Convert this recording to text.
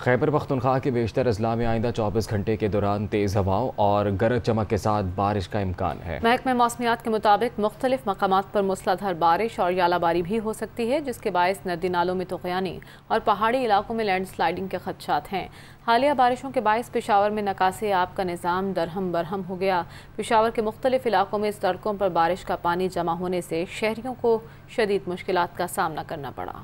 खैबर पख्तनख्वा के बेशतर अजला में आइंदा चौबीस घंटे के दौरान तेज़ हवाओं और गरज चमक के साथ बारिश का इम्कान है महकमे मौसमियात के मुताबिक मुख्तलिफ मकाम पर मूसलाधार बारिश और यालाबारी भी हो सकती है जिसके बायस नदी नालों में तोयानी और पहाड़ी इलाकों में लैंड स्लाइडिंग के खदशात हैं हालिया बारिशों के बायस पेशावर में नकासी आब का निज़ाम दरहम बरहम हो गया पेशावर के मुख्तलिफ इलाकों में सड़कों पर बारिश का पानी जमा होने से शहरीों को शदीद मुश्किल का सामना करना पड़ा